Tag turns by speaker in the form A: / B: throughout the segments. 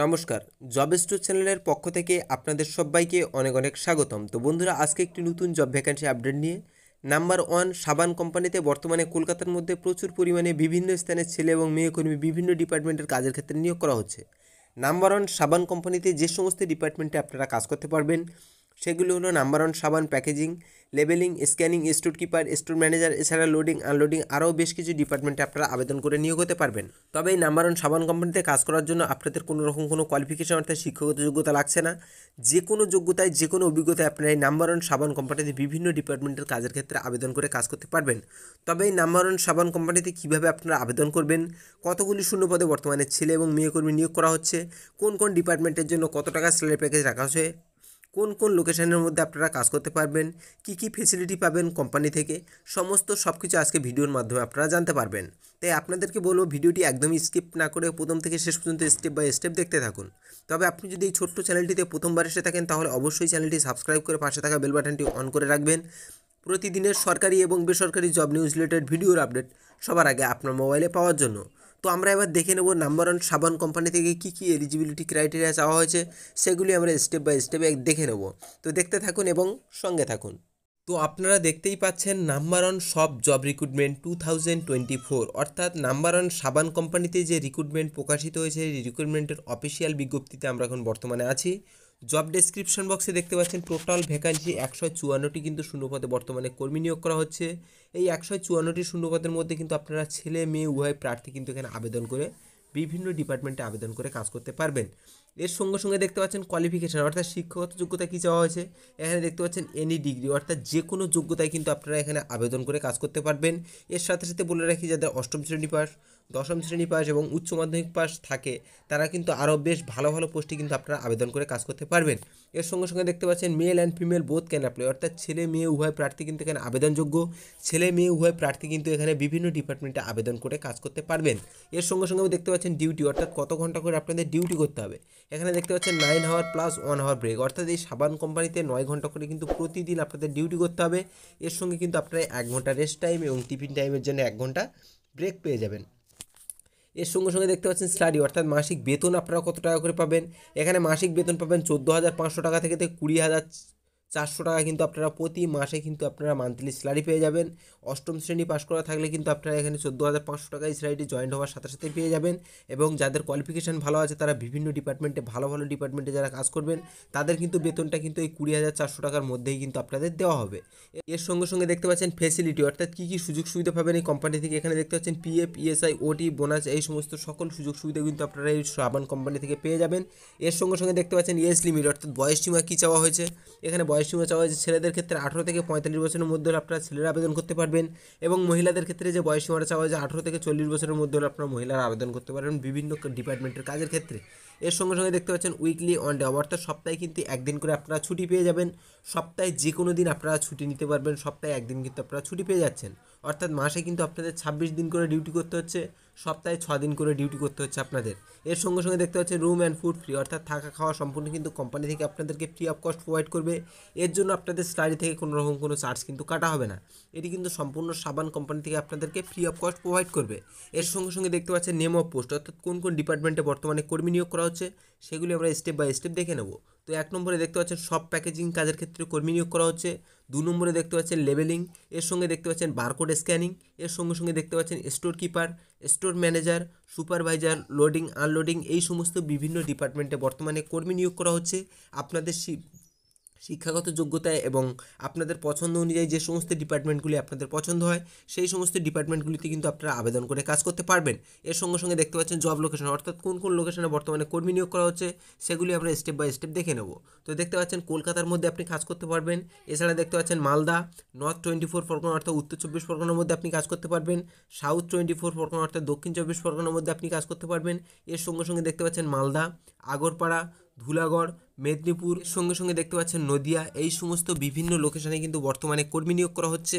A: নমস্কার job store চ্যানেলের পক্ষ থেকে আপনাদের সবাইকে অনেক অনেক স্বাগতম তো বন্ধুরা আজকে একটি নতুন জব ভ্যাকেন্সি আপডেট নিয়ে নাম্বার ওয়ান সাবান কোম্পানিতে বর্তমানে কলকাতার মধ্যে প্রচুর পরিমাণে বিভিন্ন স্থানে ছেলে এবং মেয়ে কর্মী বিভিন্ন ডিপার্টমেন্টের কাজের ক্ষেত্রে নিয়োগ করা হচ্ছে নাম্বার ওয়ান সাবান কোম্পানিতে যে সমস্ত ডিপার্টমেন্টে আপনারা কাজ করতে পারবেন সেগুলো হলো নাম্বার ওয়ান সাবান packaging labelling scanning store keeper store manager এছাড়া লোডিং আনলোডিং আরও বেশ কিছু ডিপার্টমেন্টে আপনারা আবেদন করে নিয়োগ হতে পারবেন তবে এই নাম্বার ওয়ান সাবান কোম্পানিতে কাজ করার জন্য আপনাদের কোনো রকম কোনো কোয়ালিফিকেশন অর্থাৎ শিক্ষাগত যোগ্যতা লাগছে না যে কোনো যোগ্যতায় যে কোনো অভিজ্ঞতায় আপনারা এই নাম্বার ওয়ান সাবান কোম্পানিতে বিভিন্ন ডিপার্টমেন্টের কাজের ক্ষেত্রে আবেদন করে কাজ করতে পারবেন তবে এই নাম্বার ওয়ান সাবান কোম্পানিতে কীভাবে আপনারা আবেদন করবেন কতগুলি শূন্য পদে বর্তমানে ছেলে এবং মেয়ে কর্মী নিয়োগ করা হচ্ছে কোন কোন ডিপার্টমেন্টের জন্য কত টাকা স্যালারি প্যাকেজ রাখা হয়েছে কোন কোন লোকেশানের মধ্যে আপনারা কাজ করতে পারবেন কি কি ফেসিলিটি পাবেন কোম্পানি থেকে সমস্ত সব কিছু আজকে ভিডিওর মাধ্যমে আপনারা জানতে পারবেন তাই আপনাদেরকে বলবো ভিডিওটি একদমই স্কিপ না করে প্রথম থেকে শেষ পর্যন্ত স্টেপ বাই স্টেপ দেখতে থাকুন তবে আপনি যদি এই ছোট্ট চ্যানেলটিতে প্রথমবার এসে থাকেন তাহলে অবশ্যই চ্যানেলটি সাবস্ক্রাইব করে পাশে থাকা বেল বাটনটি অন করে রাখবেন প্রতিদিনের সরকারি এবং বেসরকারি জব নিউজ রিলেটেড ভিডিওর আপডেট সবার আগে আপনার মোবাইলে পাওয়ার জন্য তো আমরা এবার দেখে নেব নাম্বার ওয়ান সাবান কোম্পানি থেকে কী কী এলিজিবিলিটি ক্রাইটেরিয়া চাওয়া হয়েছে সেগুলি আমরা স্টেপ বাই স্টেপ দেখে নেব তো দেখতে থাকুন এবং সঙ্গে থাকুন তো আপনারা দেখতেই পাচ্ছেন নাম্বার ওয়ান সব job recruitment two thousand twenty four অর্থাৎ নাম্বার ওয়ান সাবান কোম্পানিতে যে রিক্রুটমেন্ট প্রকাশিত হয়েছে রিক্রুটমেন্টের অফিসিয়াল বিজ্ঞপ্তিতে আমরা এখন বর্তমানে আছি জব ডেসক্রিপশন বক্সে দেখতে পাচ্ছেন টোটাল ভ্যাকান্সি একশো চুয়ান্নটি কিন্তু শূন্যপদে বর্তমানে কর্মী নিয়োগ করা হচ্ছে এই একশো চুয়ান্নটি শূন্যপদের মধ্যে কিন্তু আপনারা ছেলে মেয়ে উভয় প্রার্থী কিন্তু এখানে আবেদন করে বিভিন্ন ডিপার্টমেন্টে আবেদন করে কাজ করতে পারবেন এর সঙ্গে সঙ্গে দেখতে পাচ্ছেন কোয়ালিফিকেশান অর্থাৎ শিক্ষাগত যোগ্যতা কী চাওয়া হয়েছে এখানে দেখতে পাচ্ছেন এনি ডিগ্রি অর্থাৎ যে কোনো যোগ্যতায় কিন্তু আপনারা এখানে আবেদন করে কাজ করতে পারবেন এর সাথে সাথে বলে রাখি যাদের অষ্টম শ্রেণী পাস দশম শ্রেণী পাস এবং উচ্চ মাধ্যমিক পাস থাকে তারা কিন্তু আরও বেশ ভালো ভালো পোস্টে কিন্তু আপনারা আবেদন করে কাজ করতে পারবেন এর সঙ্গে সঙ্গে দেখতে পাচ্ছেন male and female both can apply অর্থাৎ ছেলে মেয়ে উভয় প্রার্থী কিন্তু এখানে আবেদনযোগ্য ছেলে মেয়ে উভয় প্রার্থী কিন্তু এখানে বিভিন্ন ডিপার্টমেন্টে আবেদন করে কাজ করতে পারবেন এর সঙ্গে সঙ্গে দেখতে পাচ্ছেন ডিউটি অর্থাৎ কত ঘন্টা করে আপনাদের ডিউটি করতে হবে এখানে দেখতে পাচ্ছেন নাইন হাওয়ার প্লাস ওয়ান হাওয়ার ব্রেক অর্থাৎ এই সাবান কোম্পানিতে নয় ঘন্টা করে কিন্তু প্রতিদিন আপনাদের ডিউটি করতে হবে এর সঙ্গে কিন্তু আপনারা এক ঘন্টা রেস্ট টাইম এবং টিফিন টাইমের জন্য এক ঘন্টা ব্রেক পেয়ে যাবেন এর সঙ্গে সঙ্গে দেখতে পাচ্ছেন স্যালারি অর্থাৎ মাসিক বেতন আপনারা কত টাকা করে পাবেন এখানে মাসিক বেতন পাবেন চোদ্দো হাজার পাঁচশো টাকা থেকে কুড়ি হাজার চারশো টাকা কিন্তু আপনারা প্রতি মাসে কিন্তু আপনারা মান্থলি স্যালারি পেয়ে যাবেন অষ্টম শ্রেণী পাশ করা থাকলে কিন্তু আপনারা এখানে চোদ্দো হাজার পাঁচশো টাকায় স্যালারিটি জয়েন্ট হওয়ার সাথে সাথে পেয়ে যাবেন এবং যাদের কোয়ালিফিকেশান ভালো আছে তারা বিভিন্ন ডিপার্টমেন্টে ভালো ভালো ডিপার্টমেন্টে যারা কাজ করবেন তাদের কিন্তু বেতনটা কিন্তু এই কুড়ি হাজার চারশো টাকার মধ্যেই কিন্তু আপনাদের দেওয়া হবে এর সঙ্গে সঙ্গে দেখতে পাচ্ছেন ফেসিলিটি অর্থাৎ কী কী সুযোগ সুবিধা পাবেন এই কোম্পানি থেকে এখানে দেখতে পাচ্ছেন পিএফ ইএসআই ওটি বোনাস এই সমস্ত সকল সুযোগ সুবিধা কিন্তু আপনারা এই সাবান কোম্পানি থেকে পেয়ে যাবেন এর সঙ্গে সঙ্গে দেখতে পাচ্ছেন এস লিমিট অর্থাৎ বয়স সীমা কী চাওয়া হয়েছে এখানে বয়স বয়সীমা চাওয়া হয়েছে ছেলেদের ক্ষেত্রে আঠেরো থেকে পঁয়তাল্লিশ বছরের মধ্যে আপনারা ছেলেরা আবেদন করতে পারবেন এবং মহিলাদের ক্ষেত্রে যে বয়সী হওয়ার চাওয়া হয়েছে আঠেরো থেকে চল্লিশ বছরের মধ্যে আপনারা মহিলারা আবেদন করতে পারবেন বিভিন্ন ডিপার্টমেন্টের কাজের ক্ষেত্রে এর সঙ্গে সঙ্গে দেখতে পাচ্ছেন উইকলি ওয়ান ডে অর্থাৎ সপ্তাহে কিন্তু একদিন করে আপনারা ছুটি পেয়ে যাবেন সপ্তাহে যে কোনো দিন আপনারা ছুটি নিতে পারবেন সপ্তাহে একদিন কিন্তু আপনারা ছুটি পেয়ে যাচ্ছেন অর্থাৎ মাসে কিন্তু আপনাদের ছাব্বিশ দিন করে ডিউটি করতে হচ্ছে সপ্তাহে ছ দিন করে ডিউটি করতে হচ্ছে আপনাদের এর সঙ্গে সঙ্গে দেখতে পাচ্ছেন রুম অ্যান্ড ফুড ফ্রি অর্থাৎ থাকা খাওয়া সম্পূর্ণ কিন্তু কোম্পানি থেকে আপনাদেরকে ফ্রি অফ কস্ট প্রোভাইড করবে এর জন্য আপনাদের স্টাডি থেকে কোনো রকম কোনো চার্জ কিন্তু কাটা হবে না এটি কিন্তু সম্পূর্ণ সাবান কোম্পানি থেকে আপনাদেরকে ফ্রি অফ কস্ট প্রোভাইড করবে এর সঙ্গে সঙ্গে দেখতে পাচ্ছেন নেম অফ পোস্ট অর্থাৎ কোন কোন ডিপার্টমেন্টে বর্তমানে কর্মী নিয়োগ করা হচ্ছে সেগুলি আমরা স্টেপ বাই স্টেপ দেখে নেব তো এক নম্বরে দেখতে পাচ্ছেন সব প্যাকেজিং কাজের ক্ষেত্রে কর্মী নিয়োগ করা হচ্ছে দু নম্বরে দেখতে পাচ্ছেন লেবেলিং এর সঙ্গে দেখতে পাচ্ছেন বারকোড স্ক্যানিং এর সঙ্গে সঙ্গে দেখতে পাচ্ছেন store keeper store manager supervisor loading unloading এই সমস্ত বিভিন্ন ডিপার্টমেন্টে বর্তমানে কর্মী নিয়োগ করা হচ্ছে আপনাদের শিক্ষাগত যোগ্যতায় এবং আপনাদের পছন্দ অনুযায়ী যে সমস্ত ডিপার্টমেন্টগুলি আপনাদের পছন্দ হয় সেই সমস্ত ডিপার্টমেন্টগুলিতে কিন্তু আপনারা আবেদন করে কাজ করতে পারবেন এর সঙ্গে সঙ্গে দেখতে পাচ্ছেন জব লোকেশন অর্থাৎ কোন কোন লোকেশনে বর্তমানে কর্মী নিয়োগ করা হচ্ছে সেগুলি আমরা স্টেপ বাই স্টেপ দেখে নেব তো দেখতে পাচ্ছেন কলকাতার মধ্যে আপনি কাজ করতে পারবেন এছাড়া দেখতে পাচ্ছেন Malda north twenty four Pargana অর্থাৎ উত্তর চব্বিশ পরগনার মধ্যে আপনি কাজ করতে পারবেন সাউথ টোয়েন্টি ফোর পরগনা অর্থাৎ দক্ষিণ চব্বিশ পরগনার মধ্যে আপনি কাজ করতে পারবেন এর সঙ্গে সঙ্গে দেখতে পাচ্ছেন মালদা আগরপাড়া ধুলাগড় মেদিনীপুর সঙ্গে সঙ্গে দেখতে পাচ্ছেন নদিয়া এই সমস্ত বিভিন্ন লোকেশানে কিন্তু বর্তমানে কর্মী নিয়োগ করা হচ্ছে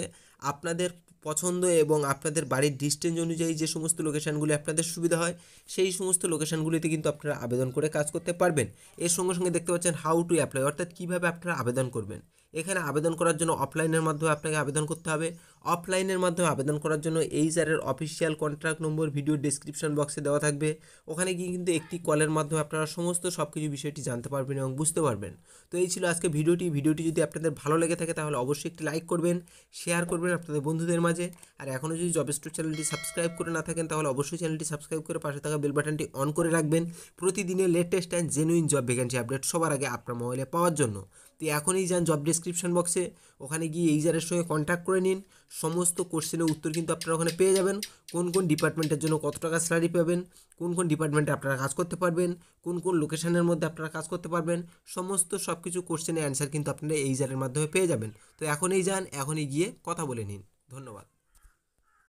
A: আপনাদের পছন্দ এবং আপনাদের বাড়ির ডিস্টেন্স অনুযায়ী যে সমস্ত লোকেশানগুলি আপনাদের সুবিধা হয় সেই সমস্ত লোকেশানগুলিতে কিন্তু আপনারা আবেদন করে কাজ করতে পারবেন এর সঙ্গে সঙ্গে দেখতে পাচ্ছেন হাউ টু অ্যাপ্লাই অর্থাৎ কীভাবে আপনারা আবেদন করবেন এখানে আবেদন করার জন্য অফলাইনের মাধ্যমে আপনাকে আবেদন করতে হবে অফলাইনের মাধ্যমে আবেদন করার জন্য এই স্যারের official contract number video description বক্সে দেওয়া থাকবে ওখানে গিয়ে কিন্তু একটি কলের মাধ্যমে আপনারা সমস্ত সব কিছু বিষয়টি জানতে পারবেন এবং বুঝতে পারবেন তো এই ছিল আজকে ভিডিওটি ভিডিওটি যদি আপনাদের ভালো লেগে থাকে তাহলে অবশ্যই একটি লাইক করবেন শেয়ার করবেন আপনাদের বন্ধুদের মাঝে আর এখনও যদি জবেস্টোর চ্যানেলটি সাবস্ক্রাইব করে না থাকেন তাহলে অবশ্যই চ্যানেলটি সাবস্ক্রাইব করে পাশে থাকা বেল বাটনটি অন করে রাখবেন প্রতিদিনের latest and genuine job vacancy update সবার আগে আপনার মোবাইলে পাওয়ার জন্য তো এখনই যান জব ডিসক্রিপশন বক্সে ওখানে গিয়ে এইজারের সঙ্গে কন্ট্যাক্ট করে নিন সমস্ত কোশ্চেনের উত্তর কিন্তু আপনারা ওখানে পেয়ে যাবেন কোন কোন ডিপার্টমেন্টের জন্য কত টাকা স্যালারি পাবেন কোন কোন ডিপার্টমেন্টে আপনারা কাজ করতে পারবেন কোন কোন লোকেশনের মধ্যে আপনারা কাজ করতে পারবেন করবেন সমস্ত সব কিছু কোশ্চেনের অ্যান্সার কিন্তু আপনারা এই জারের মাধ্যমে পেয়ে যাবেন তো এখনই যান এখনই গিয়ে কথা বলে নিন ধন্যবাদ